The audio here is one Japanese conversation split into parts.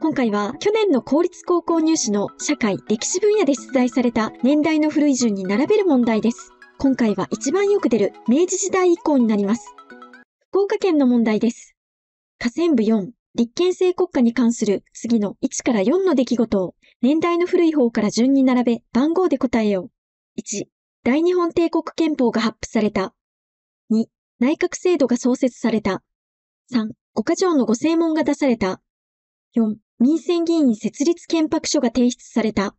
今回は去年の公立高校入試の社会歴史分野で出題された年代の古い順に並べる問題です。今回は一番よく出る明治時代以降になります。福岡県の問題です。河川部4、立憲制国家に関する次の1から4の出来事を年代の古い方から順に並べ番号で答えよう。1、大日本帝国憲法が発布された。2、内閣制度が創設された。3、箇条のご正門が出された。4、民選議員設立憲白書が提出された。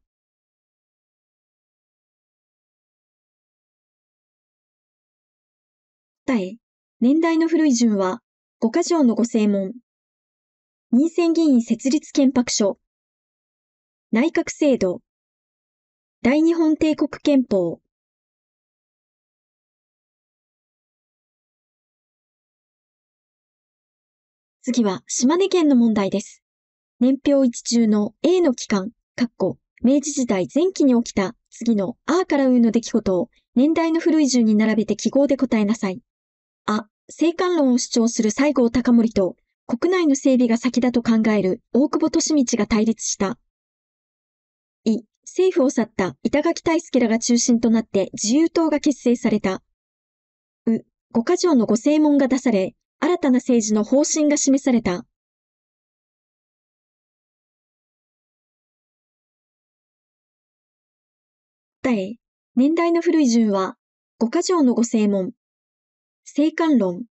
答え、年代の古い順は、5箇条のご正門。民選議員設立憲白書。内閣制度。大日本帝国憲法。次は島根県の問題です。年表1中の A の期間、明治時代前期に起きた次の A から U の出来事を年代の古い順に並べて記号で答えなさい。あ、生還論を主張する西郷隆盛と国内の整備が先だと考える大久保利通が対立した。い、政府を去った板垣大輔らが中心となって自由党が結成された。う、五箇条の御正門が出され、新たな政治の方針が示された。答え、年代の古い順は、五箇条の御正門、生還論、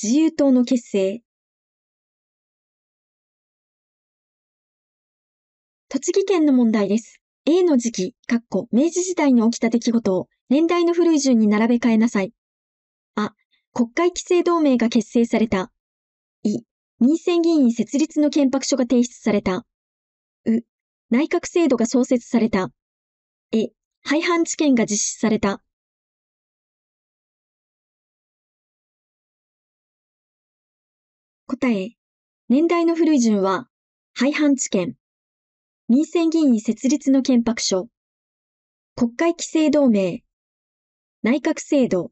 自由党の結成。栃木県の問題です。A の時期、かっこ明治時代に起きた出来事を年代の古い順に並べ替えなさい。あ、国会規制同盟が結成された。い、民選議員設立の憲白書が提出された。う、内閣制度が創設された。え、廃藩置県が実施された。答え、年代の古い順は、廃藩置県、民選議員設立の憲白書、国会規制同盟、内閣制度。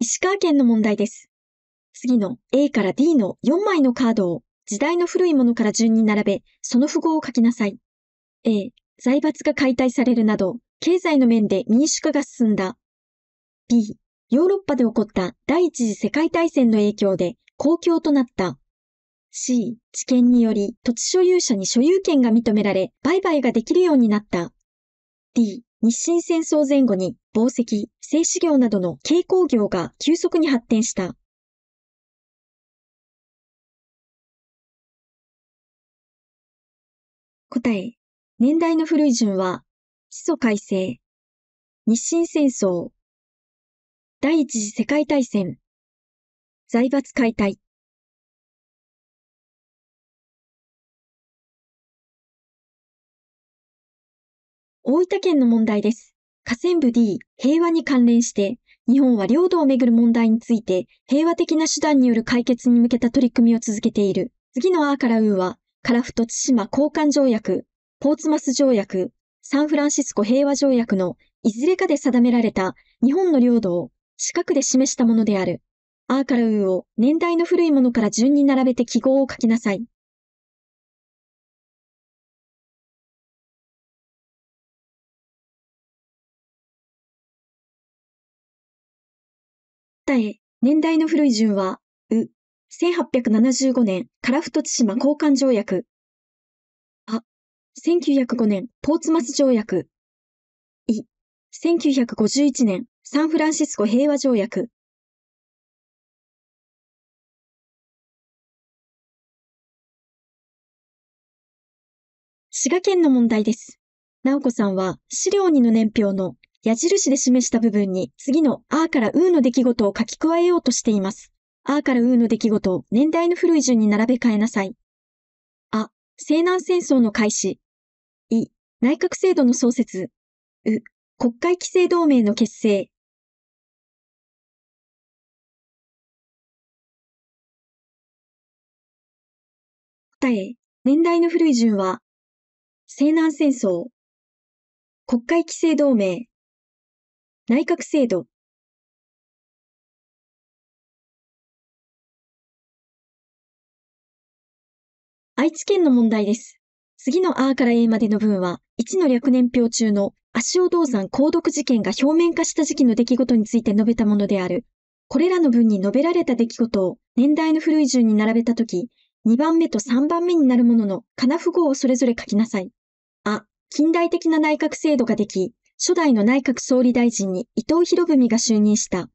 石川県の問題です。次の A から D の4枚のカードを時代の古いものから順に並べ、その符号を書きなさい。A、財閥が解体されるなど、経済の面で民主化が進んだ。B、ヨーロッパで起こった第一次世界大戦の影響で公共となった。C、知見により土地所有者に所有権が認められ、売買ができるようになった。D、日清戦争前後に宝石、製紙業などの軽工業が急速に発展した。え、年代の古い順は、基礎改正、日清戦争、第一次世界大戦、財閥解体。大分県の問題です。河川部 D、平和に関連して、日本は領土をめぐる問題について、平和的な手段による解決に向けた取り組みを続けている。次の A からーは、樺太シマ交換条約、ポーツマス条約、サンフランシスコ平和条約のいずれかで定められた日本の領土を四角で示したものである。アーカルウーを年代の古いものから順に並べて記号を書きなさい。答え、年代の古い順は、う、1875年、樺太千島交換条約。あ、1905年、ポーツマス条約。い、1951年、サンフランシスコ平和条約。滋賀県の問題です。直子さんは資料2の年表の矢印で示した部分に次のあーからうーの出来事を書き加えようとしています。あからうの出来事を年代の古い順に並べ替えなさい。あ、西南戦争の開始。い、内閣制度の創設。う、国会規制同盟の結成。答え、年代の古い順は、西南戦争、国会規制同盟、内閣制度、愛知県の問題です。次の R から A までの文は、1の略年表中の足尾銅山鉱毒事件が表面化した時期の出来事について述べたものである。これらの文に述べられた出来事を年代の古い順に並べたとき、2番目と3番目になるものの金な符号をそれぞれ書きなさい。あ、近代的な内閣制度ができ、初代の内閣総理大臣に伊藤博文が就任した。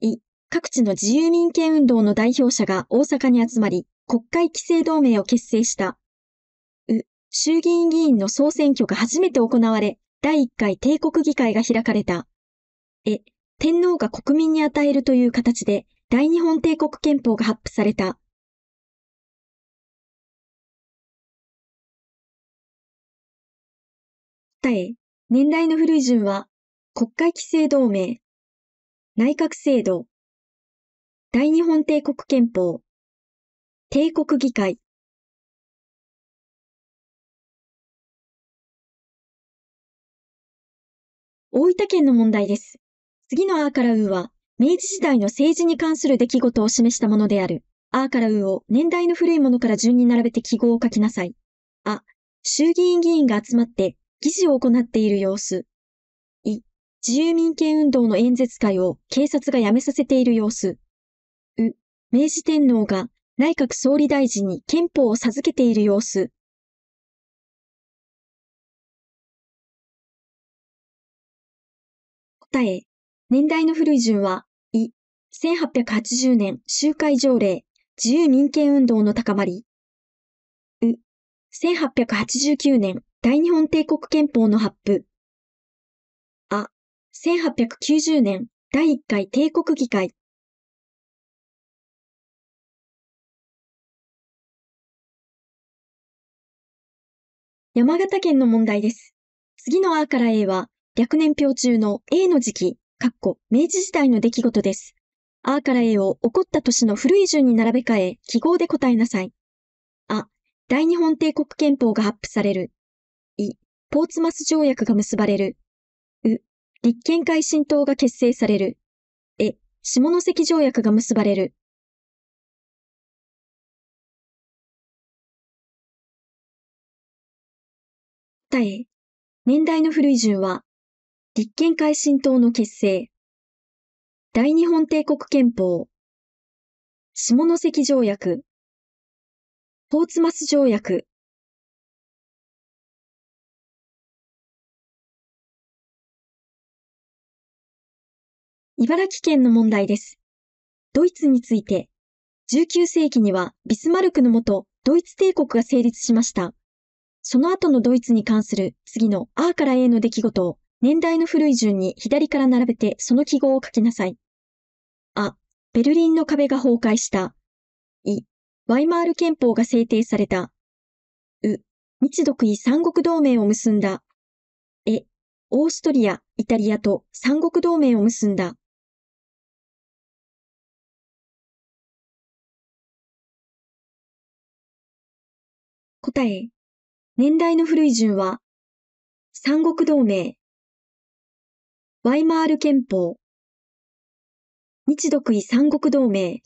い、各地の自由民権運動の代表者が大阪に集まり、国会規制同盟を結成した。う、衆議院議員の総選挙が初めて行われ、第1回帝国議会が開かれた。え、天皇が国民に与えるという形で、大日本帝国憲法が発布された。答え、年代の古い順は、国会規制同盟、内閣制度、大日本帝国憲法、帝国議会大分県の問題です。次のアーカラウーは、明治時代の政治に関する出来事を示したものである。アーカラウーを年代の古いものから順に並べて記号を書きなさい。あ、衆議院議員が集まって議事を行っている様子。い、自由民権運動の演説会を警察がやめさせている様子。う、明治天皇が内閣総理大臣に憲法を授けている様子。答え、年代の古い順は、い、1880年集会条例、自由民権運動の高まり、う、1889年大日本帝国憲法の発布、あ、1890年第1回帝国議会、山形県の問題です。次の A から A は、略年表中の A の時期、かっこ明治時代の出来事です。A から A を起こった年の古い順に並べ替え、記号で答えなさい。あ、大日本帝国憲法が発布される。い、ポーツマス条約が結ばれる。う、立憲会新党が結成される。え、下関条約が結ばれる。訴え、年代の古い順は、立憲改進党の結成、大日本帝国憲法、下関条約、ポーツマス条約、茨城県の問題です。ドイツについて、19世紀にはビスマルクのもと、ドイツ帝国が成立しました。その後のドイツに関する次の A から A の出来事を年代の古い順に左から並べてその記号を書きなさい。あ、ベルリンの壁が崩壊した。い、ワイマール憲法が制定された。う、日独位三国同盟を結んだ。え、オーストリア、イタリアと三国同盟を結んだ。答え。年代の古い順は、三国同盟、ワイマール憲法、日独位三国同盟、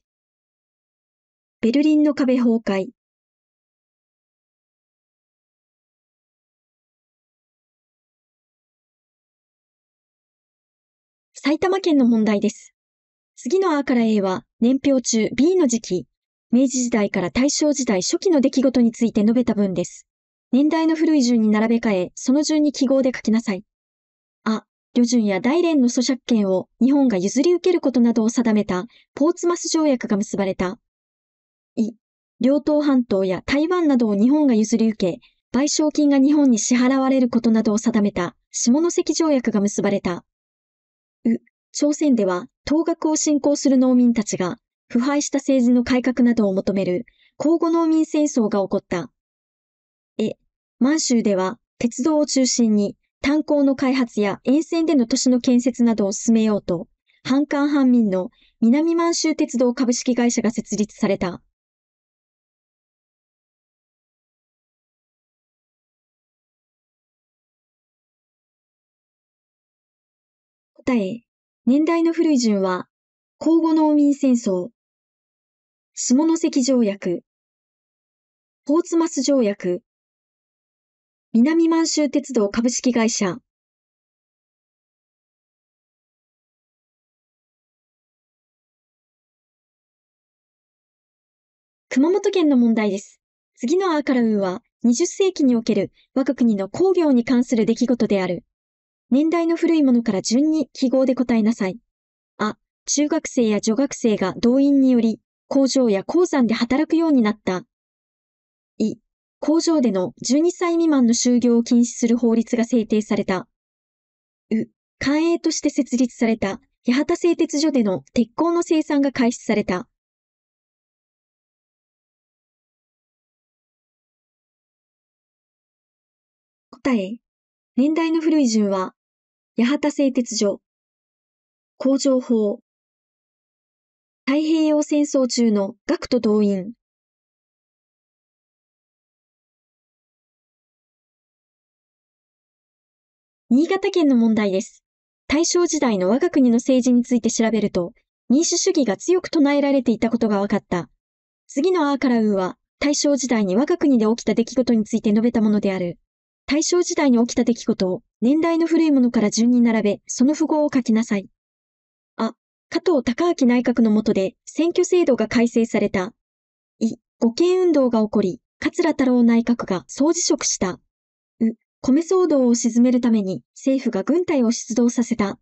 ベルリンの壁崩壊。埼玉県の問題です。次の A から A は年表中 B の時期、明治時代から大正時代初期の出来事について述べた文です。年代の古い順に並べ替え、その順に記号で書きなさい。あ、旅順や大連の租借権を日本が譲り受けることなどを定めたポーツマス条約が結ばれた。い、両党半島や台湾などを日本が譲り受け、賠償金が日本に支払われることなどを定めた下関条約が結ばれた。う、朝鮮では、当学を信仰する農民たちが、腐敗した政治の改革などを求める、交互農民戦争が起こった。満州では鉄道を中心に炭鉱の開発や沿線での都市の建設などを進めようと、半官半民の南満州鉄道株式会社が設立された。答え、年代の古い順は、交互農民戦争、下関条約、ポーツマス条約、南満州鉄道株式会社熊本県の問題です。次のアーカルウーは、20世紀における我が国の工業に関する出来事である。年代の古いものから順に記号で答えなさい。あ、中学生や女学生が動員により、工場や鉱山で働くようになった。工場での12歳未満の就業を禁止する法律が制定された。う、官営として設立された八幡製鉄所での鉄鋼の生産が開始された。答え、年代の古い順は、八幡製鉄所、工場法、太平洋戦争中の学徒動員、新潟県の問題です。大正時代の我が国の政治について調べると、民主主義が強く唱えられていたことが分かった。次のアーカラウーは、大正時代に我が国で起きた出来事について述べたものである。大正時代に起きた出来事を、年代の古いものから順に並べ、その符号を書きなさい。あ、加藤隆明内閣の下で、選挙制度が改正された。い、五権運動が起こり、桂太郎内閣が総辞職した。米騒動を鎮めるために政府が軍隊を出動させた。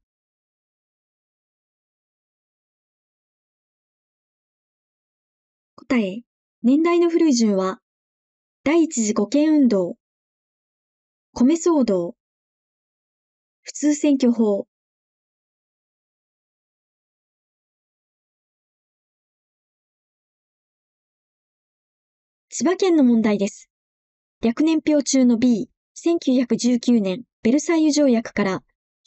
答え、年代の古い順は、第一次護憲運動、米騒動、普通選挙法、千葉県の問題です。略年表中の B。1919年ベルサイユ条約から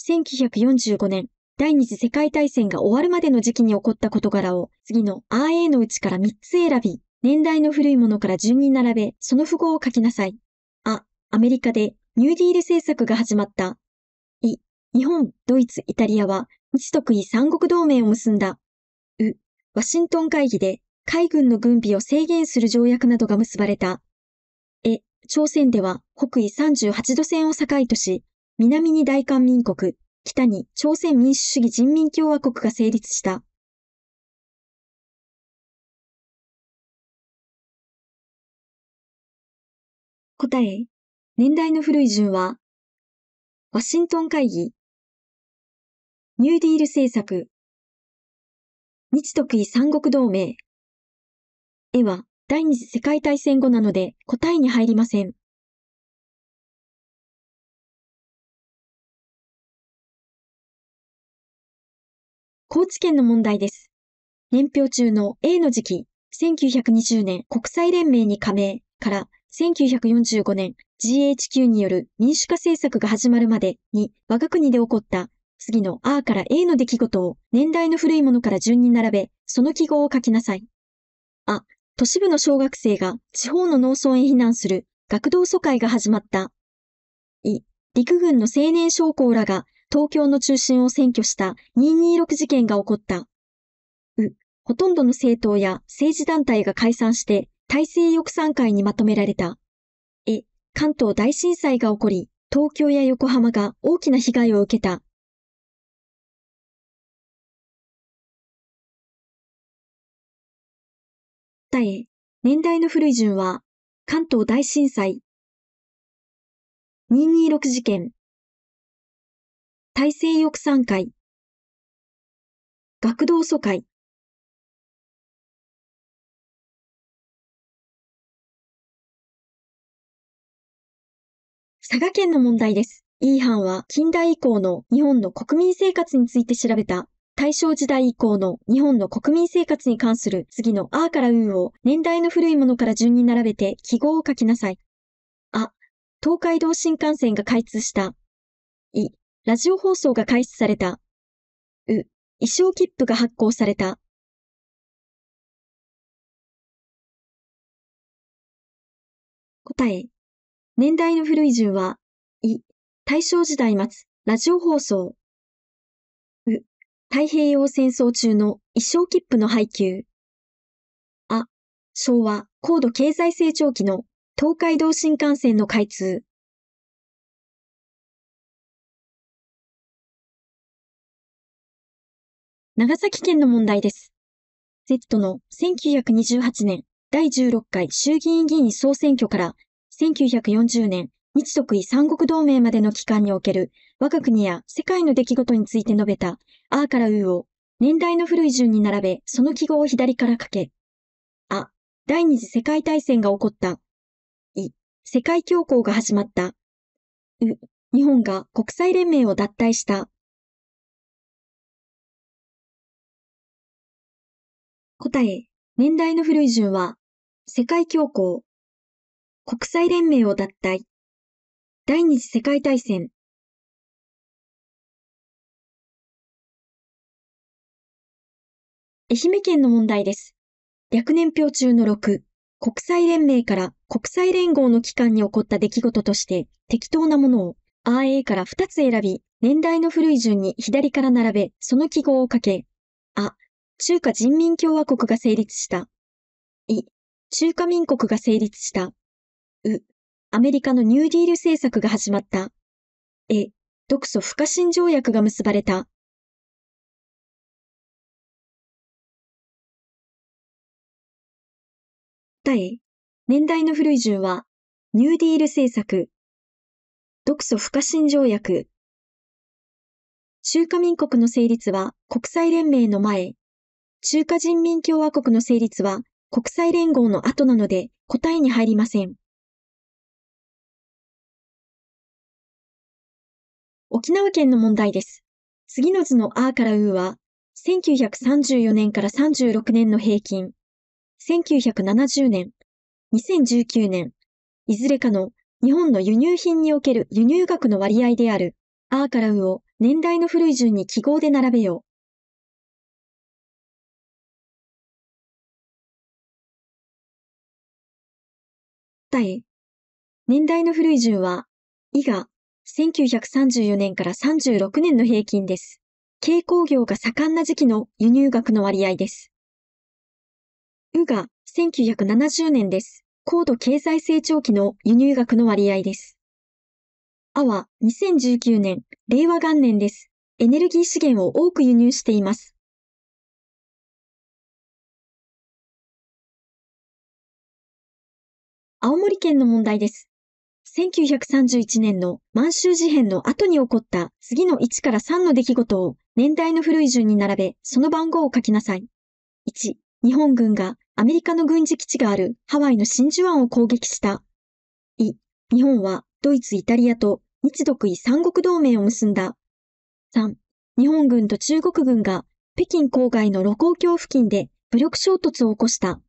1945年第二次世界大戦が終わるまでの時期に起こった事柄を次の RA のうちから3つ選び、年代の古いものから順に並べ、その符号を書きなさい。あ、アメリカでニューディール政策が始まった。い、日本、ドイツ、イタリアは日特異三国同盟を結んだ。う、ワシントン会議で海軍の軍備を制限する条約などが結ばれた。朝鮮では北緯38度線を境とし、南に大韓民国、北に朝鮮民主主義人民共和国が成立した。答え、年代の古い順は、ワシントン会議、ニューディール政策、日特異三国同盟、絵は第二次世界大戦後なので答えに入りません。高知県の問題です。年表中の A の時期、1920年国際連盟に加盟から1945年 GHQ による民主化政策が始まるまでに我が国で起こった次の A から A の出来事を年代の古いものから順に並べ、その記号を書きなさい。あ、都市部の小学生が地方の農村へ避難する学童疎開が始まった。い、陸軍の青年将校らが東京の中心を占拠した226事件が起こった。う、ほとんどの政党や政治団体が解散して体制翼賛会にまとめられた。え、関東大震災が起こり、東京や横浜が大きな被害を受けた。訴え、年代の古い順は、関東大震災、226事件、大西翼賛会、学童疎開、佐賀県の問題です。E 班は近代以降の日本の国民生活について調べた大正時代以降の日本の国民生活に関する次のあーからうーを年代の古いものから順に並べて記号を書きなさい。あ、東海道新幹線が開通した。い、ラジオ放送が開始された。う、衣装切符が発行された。答え。年代の古い順は、い、大正時代末、ラジオ放送、太平洋戦争中の一生切符の配給。あ、昭和高度経済成長期の東海道新幹線の開通。長崎県の問題です。Z の1928年第16回衆議院議員総選挙から1940年日独異三国同盟までの期間における我が国や世界の出来事について述べた、あーからうーを、年代の古い順に並べ、その記号を左から書け。あ、第二次世界大戦が起こった。い、世界恐慌が始まった。う、日本が国際連盟を脱退した。答え、年代の古い順は、世界恐慌、国際連盟を脱退、第二次世界大戦、愛媛県の問題です。略年表中の6、国際連盟から国際連合の機関に起こった出来事として、適当なものを RA から2つ選び、年代の古い順に左から並べ、その記号をかけ、あ、中華人民共和国が成立した。い、中華民国が成立した。う、アメリカのニューディール政策が始まった。え、独ソ不可侵条約が結ばれた。訴え、年代の古い順は、ニューディール政策、独ソ不可侵条約、中華民国の成立は国際連盟の前、中華人民共和国の成立は国際連合の後なので答えに入りません。沖縄県の問題です。次の図のアーからウーは、1934年から36年の平均、1970年、2019年、いずれかの日本の輸入品における輸入額の割合である、あーからうを年代の古い順に記号で並べよう。え。年代の古い順は、以が1934年から36年の平均です。軽工業が盛んな時期の輸入額の割合です。うが1970年です。高度経済成長期の輸入額の割合です。あは2019年、令和元年です。エネルギー資源を多く輸入しています。青森県の問題です。1931年の満州事変の後に起こった次の1から3の出来事を年代の古い順に並べ、その番号を書きなさい。1、日本軍がアメリカの軍事基地があるハワイの真珠湾を攻撃した。い、日本はドイツ、イタリアと日独伊三国同盟を結んだ。3、日本軍と中国軍が北京郊外の露光橋付近で武力衝突を起こした。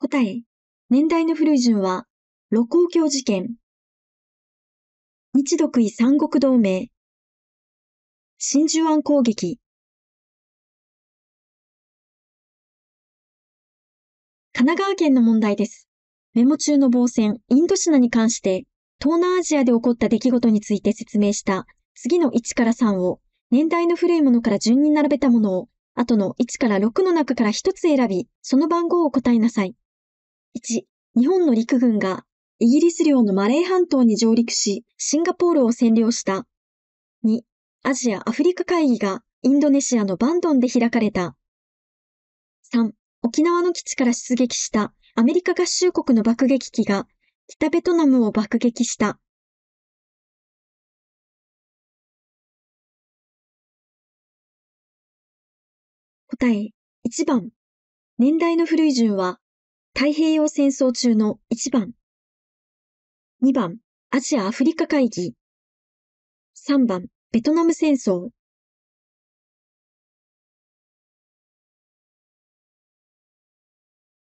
答え、年代の古い順は、露光橋事件。日独伊三国同盟、真珠湾攻撃神奈川県の問題です。メモ中の防戦、インドシナに関して、東南アジアで起こった出来事について説明した次の1から3を、年代の古いものから順に並べたものを、後の1から6の中から1つ選び、その番号を答えなさい。1、日本の陸軍がイギリス領のマレー半島に上陸し、シンガポールを占領したアジア・アフリカ会議がインドネシアのバンドンで開かれた。3、沖縄の基地から出撃したアメリカ合衆国の爆撃機が北ベトナムを爆撃した。答え、1番。年代の古い順は、太平洋戦争中の1番。2番、アジア・アフリカ会議。3番、ベトナム戦争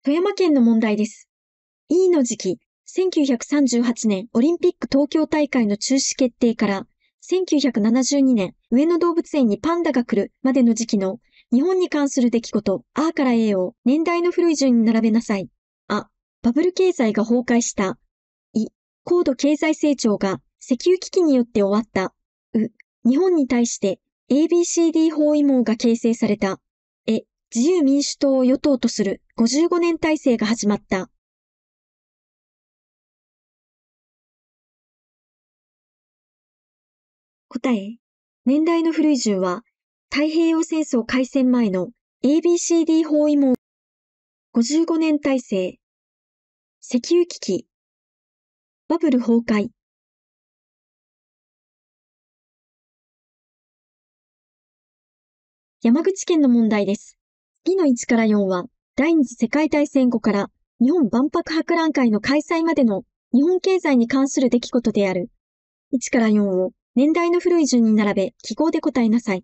富山県の問題です。E の時期、1938年オリンピック東京大会の中止決定から、1972年上野動物園にパンダが来るまでの時期の日本に関する出来事、A から A を年代の古い順に並べなさい。あ、バブル経済が崩壊した。E、高度経済成長が石油危機によって終わった。う、日本に対して ABCD 包囲網が形成された、え、自由民主党を与党とする55年体制が始まった。答え、年代の古い順は、太平洋戦争開戦前の ABCD 包囲網、55年体制、石油危機、バブル崩壊、山口県の問題です。次の1から4は、第二次世界大戦後から日本万博博覧会の開催までの日本経済に関する出来事である。1から4を年代の古い順に並べ記号で答えなさい。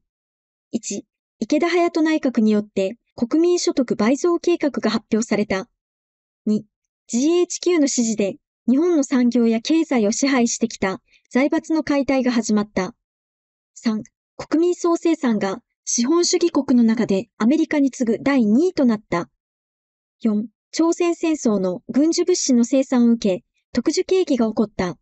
1、池田隼人内閣によって国民所得倍増計画が発表された。2、GHQ の指示で日本の産業や経済を支配してきた財閥の解体が始まった。3、国民総生産が資本主義国の中でアメリカに次ぐ第2位となった。4. 朝鮮戦争の軍需物資の生産を受け、特殊景気が起こった。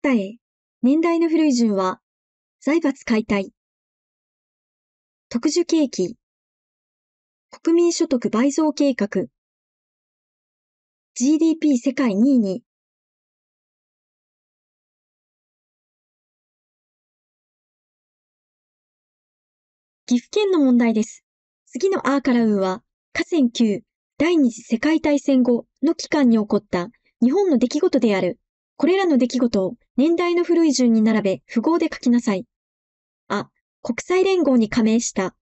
答え、年代の古い順は、財閥解体、特殊景気、国民所得倍増計画、GDP 世界2位に岐阜県の問題です。次のアーカラウーは、河川9第二次世界大戦後の期間に起こった日本の出来事である。これらの出来事を年代の古い順に並べ符号で書きなさい。あ、国際連合に加盟した。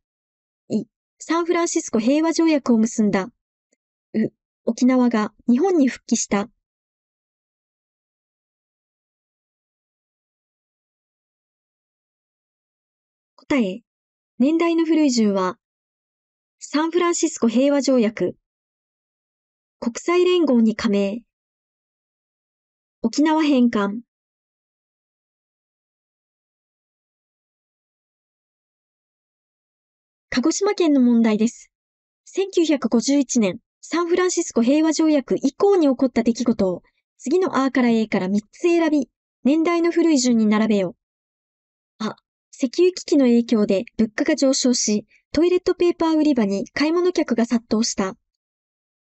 い、サンフランシスコ平和条約を結んだ。う、沖縄が日本に復帰した。答え、年代の古い順は、サンフランシスコ平和条約、国際連合に加盟、沖縄返還、鹿児島県の問題です。1951年、サンフランシスコ平和条約以降に起こった出来事を、次の R から A から3つ選び、年代の古い順に並べよう。石油危機の影響で物価が上昇し、トイレットペーパー売り場に買い物客が殺到した。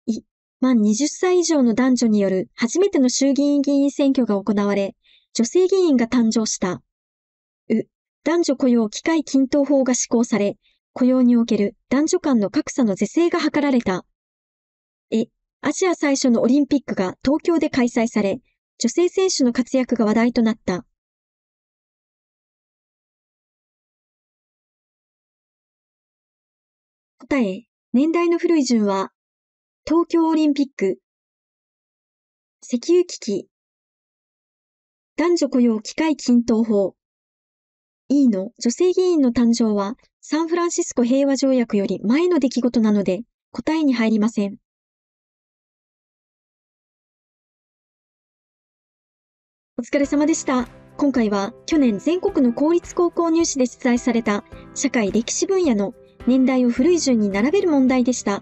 い、満20歳以上の男女による初めての衆議院議員選挙が行われ、女性議員が誕生した。う、男女雇用機会均等法が施行され、雇用における男女間の格差の是正が図られた。え、アジア最初のオリンピックが東京で開催され、女性選手の活躍が話題となった。答え、年代の古い順は、東京オリンピック、石油危機、男女雇用機会均等法、E の女性議員の誕生は、サンフランシスコ平和条約より前の出来事なので、答えに入りません。お疲れ様でした。今回は去年全国の公立高校入試で出題された社会歴史分野の年代を古い順に並べる問題でした。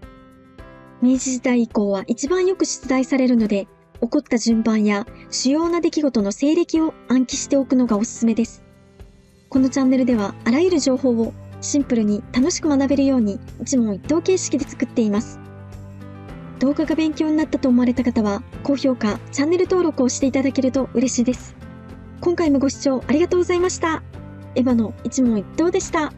明治時代以降は一番よく出題されるので、起こった順番や主要な出来事の西暦を暗記しておくのがおすすめです。このチャンネルではあらゆる情報をシンプルに楽しく学べるように一問一答形式で作っています。動画が勉強になったと思われた方は高評価、チャンネル登録をしていただけると嬉しいです。今回もご視聴ありがとうございました。エヴァの一問一答でした。